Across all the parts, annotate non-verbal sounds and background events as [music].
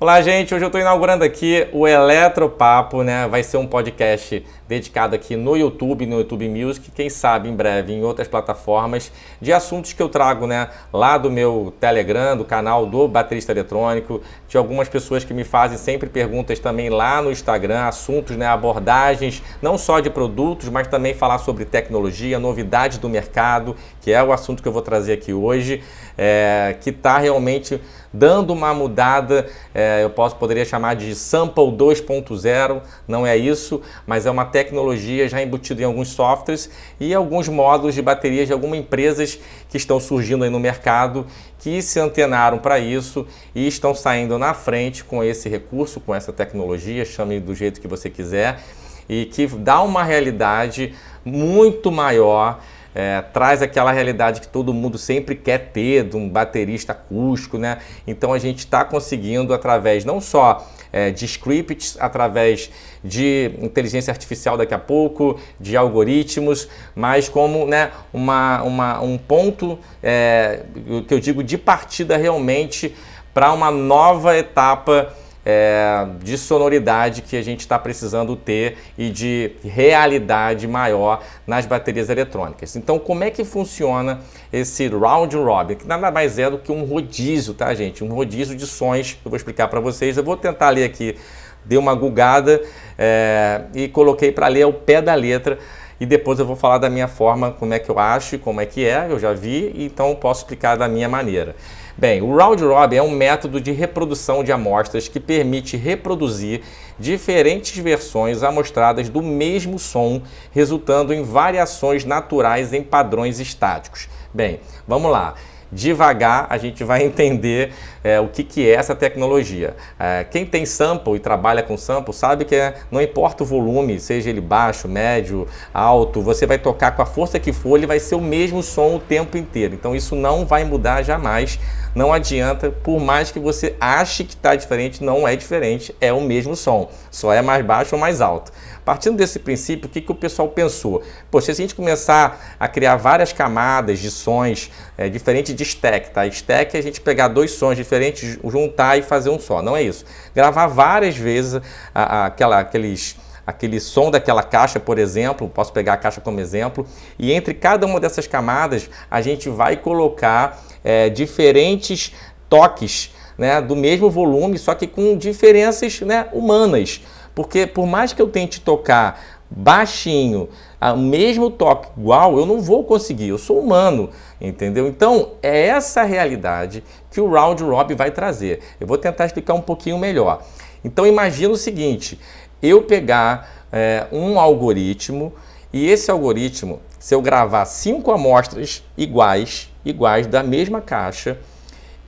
Olá, gente. Hoje eu estou inaugurando aqui o Eletropapo, né? Vai ser um podcast dedicado aqui no YouTube, no YouTube Music, quem sabe em breve em outras plataformas, de assuntos que eu trago, né? Lá do meu Telegram, do canal do Baterista Eletrônico, de algumas pessoas que me fazem sempre perguntas também lá no Instagram, assuntos, né? Abordagens, não só de produtos, mas também falar sobre tecnologia, novidades do mercado, que é o assunto que eu vou trazer aqui hoje, é, que está realmente dando uma mudada, é, eu posso poderia chamar de Sample 2.0, não é isso, mas é uma tecnologia já embutida em alguns softwares e alguns módulos de baterias de algumas empresas que estão surgindo aí no mercado que se antenaram para isso e estão saindo na frente com esse recurso, com essa tecnologia, chame do jeito que você quiser, e que dá uma realidade muito maior é, traz aquela realidade que todo mundo sempre quer ter de um baterista acústico, né? Então a gente está conseguindo através não só é, de scripts, através de inteligência artificial daqui a pouco, de algoritmos, mas como né, uma, uma um ponto é, que eu digo de partida realmente para uma nova etapa é, de sonoridade que a gente está precisando ter e de realidade maior nas baterias eletrônicas. Então, como é que funciona esse round robin? Que nada mais é do que um rodízio, tá, gente? Um rodízio de sons. Eu vou explicar para vocês. Eu vou tentar ler aqui, dei uma gugada é, e coloquei para ler ao pé da letra e depois eu vou falar da minha forma, como é que eu acho e como é que é, eu já vi, então posso explicar da minha maneira. Bem, o round robin é um método de reprodução de amostras que permite reproduzir diferentes versões amostradas do mesmo som, resultando em variações naturais em padrões estáticos. Bem, vamos lá devagar a gente vai [laughs] entender é, o que, que é essa tecnologia. É, quem tem sample e trabalha com sample sabe que é, não importa o volume, seja ele baixo, médio, alto, você vai tocar com a força que for, ele vai ser o mesmo som o tempo inteiro. Então isso não vai mudar jamais. Não adianta, por mais que você ache que está diferente, não é diferente, é o mesmo som, só é mais baixo ou mais alto. Partindo desse princípio, o que, que o pessoal pensou? Poxa, se a gente começar a criar várias camadas de sons, é, de stack, tá? Stack é a gente pegar dois sons diferentes, juntar e fazer um só. Não é isso. Gravar várias vezes a, a, aquela, aqueles aquele som daquela caixa, por exemplo, posso pegar a caixa como exemplo, e entre cada uma dessas camadas a gente vai colocar é, diferentes toques né, do mesmo volume, só que com diferenças né, humanas. Porque por mais que eu tente tocar baixinho, o mesmo toque igual, eu não vou conseguir, eu sou humano, entendeu? Então, é essa realidade que o round Rob vai trazer. Eu vou tentar explicar um pouquinho melhor. Então, imagina o seguinte, eu pegar é, um algoritmo e esse algoritmo, se eu gravar cinco amostras iguais, iguais da mesma caixa,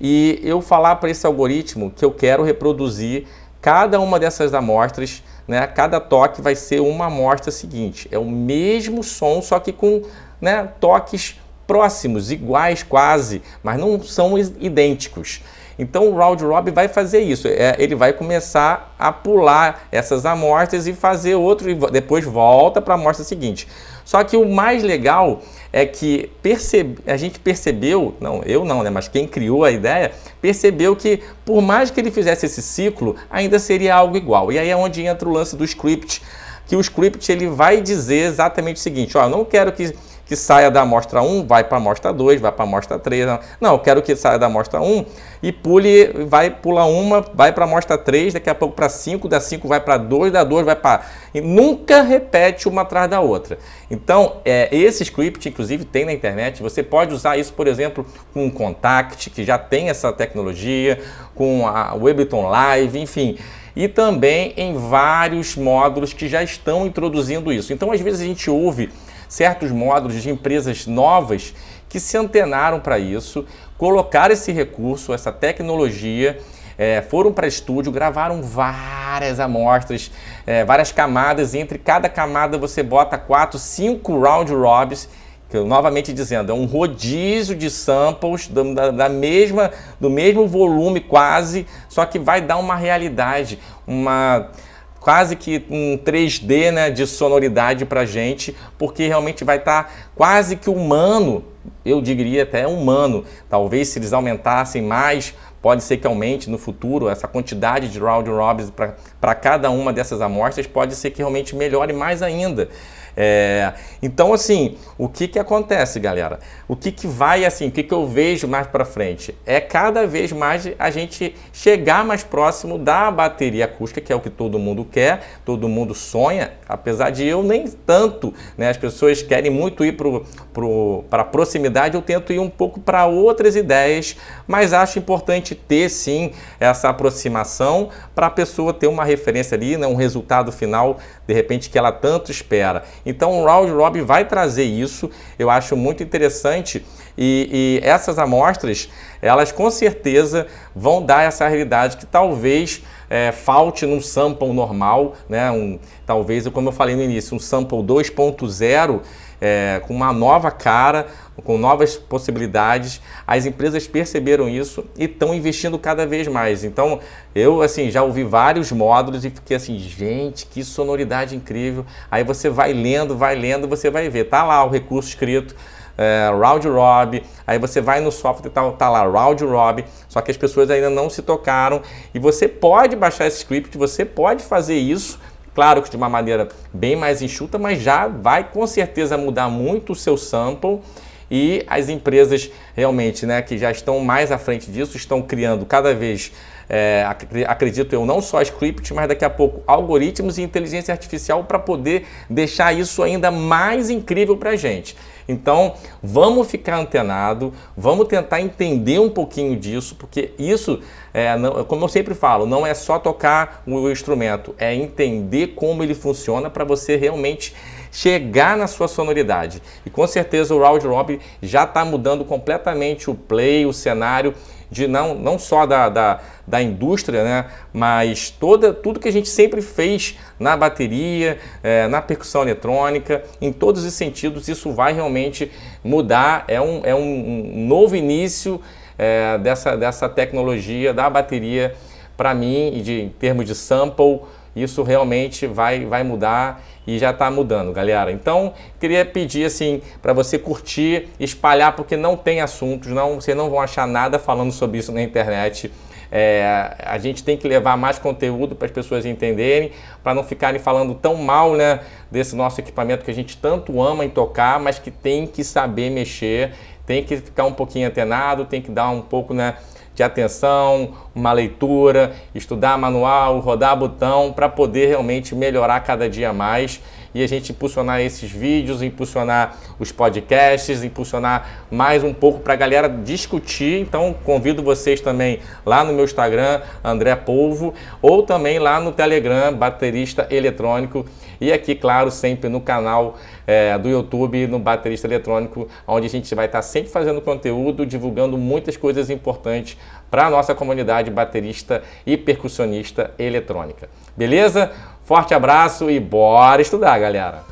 e eu falar para esse algoritmo que eu quero reproduzir Cada uma dessas amostras, né, cada toque vai ser uma amostra seguinte. É o mesmo som, só que com né, toques próximos, iguais quase, mas não são idênticos. Então o round robin vai fazer isso, é, ele vai começar a pular essas amostras e fazer outro e depois volta para a amostra seguinte. Só que o mais legal é que percebe, a gente percebeu, não, eu não, né, mas quem criou a ideia, percebeu que por mais que ele fizesse esse ciclo, ainda seria algo igual. E aí é onde entra o lance do script, que o script ele vai dizer exatamente o seguinte, ó, eu não quero que que saia da amostra 1, vai para a amostra 2, vai para a amostra 3. Não, eu quero que saia da amostra 1 e pule, vai pula uma, vai para a amostra 3, daqui a pouco para 5, da 5 vai para 2, da 2 vai para e nunca repete uma atrás da outra. Então, é, esse script inclusive tem na internet, você pode usar isso, por exemplo, com o Contact, que já tem essa tecnologia, com a Webton Live, enfim e também em vários módulos que já estão introduzindo isso. Então, às vezes a gente ouve certos módulos de empresas novas que se antenaram para isso, colocaram esse recurso, essa tecnologia, é, foram para estúdio, gravaram várias amostras, é, várias camadas, e entre cada camada você bota quatro, cinco round robins eu, novamente dizendo, é um rodízio de samples da, da, mesma, do mesmo volume quase, só que vai dar uma realidade, uma quase que um 3D né, de sonoridade para gente, porque realmente vai estar tá quase que humano, eu diria até humano. Talvez se eles aumentassem mais, pode ser que aumente no futuro essa quantidade de round robins para cada uma dessas amostras, pode ser que realmente melhore mais ainda. É, então, assim, o que, que acontece, galera? O que, que vai, assim, o que, que eu vejo mais para frente? É cada vez mais a gente chegar mais próximo da bateria acústica, que é o que todo mundo quer, todo mundo sonha, apesar de eu nem tanto, né? As pessoas querem muito ir para a proximidade, eu tento ir um pouco para outras ideias, mas acho importante ter, sim, essa aproximação para a pessoa ter uma referência ali, né? um resultado final, de repente, que ela tanto espera. Então o Round Robin vai trazer isso, eu acho muito interessante e, e essas amostras, elas com certeza vão dar essa realidade que talvez é, falte num sample normal, né? Um, talvez, como eu falei no início, um sample 2.0 é, com uma nova cara, com novas possibilidades. As empresas perceberam isso e estão investindo cada vez mais. Então, eu assim já ouvi vários módulos e fiquei assim, gente, que sonoridade incrível. Aí você vai lendo, vai lendo, você vai ver, tá lá o recurso escrito é, round Rob, aí você vai no software e tá, tá lá round Rob, só que as pessoas ainda não se tocaram e você pode baixar esse script, você pode fazer isso, claro que de uma maneira bem mais enxuta, mas já vai com certeza mudar muito o seu sample e as empresas realmente né, que já estão mais à frente disso estão criando cada vez, é, acredito eu, não só scripts, mas daqui a pouco algoritmos e inteligência artificial para poder deixar isso ainda mais incrível para a gente. Então, vamos ficar antenado, vamos tentar entender um pouquinho disso, porque isso, é, não, como eu sempre falo, não é só tocar o instrumento, é entender como ele funciona para você realmente chegar na sua sonoridade. E com certeza o Round Robin já está mudando completamente o play, o cenário de não, não só da, da, da indústria, né, mas toda, tudo que a gente sempre fez na bateria, é, na percussão eletrônica, em todos os sentidos, isso vai realmente mudar. É um, é um novo início é, dessa, dessa tecnologia da bateria para mim, e de, em termos de sample isso realmente vai, vai mudar e já está mudando, galera. Então, queria pedir assim para você curtir, espalhar, porque não tem assuntos, não, vocês não vão achar nada falando sobre isso na internet. É, a gente tem que levar mais conteúdo para as pessoas entenderem, para não ficarem falando tão mal né, desse nosso equipamento que a gente tanto ama em tocar, mas que tem que saber mexer, tem que ficar um pouquinho antenado, tem que dar um pouco, né? de atenção, uma leitura, estudar manual, rodar botão para poder realmente melhorar cada dia mais e a gente impulsionar esses vídeos, impulsionar os podcasts, impulsionar mais um pouco para a galera discutir. Então, convido vocês também lá no meu Instagram, André Polvo, ou também lá no Telegram, Baterista Eletrônico, e aqui, claro, sempre no canal é, do YouTube, no Baterista Eletrônico, onde a gente vai estar tá sempre fazendo conteúdo, divulgando muitas coisas importantes para a nossa comunidade baterista e percussionista eletrônica. Beleza? Forte abraço e bora estudar, galera!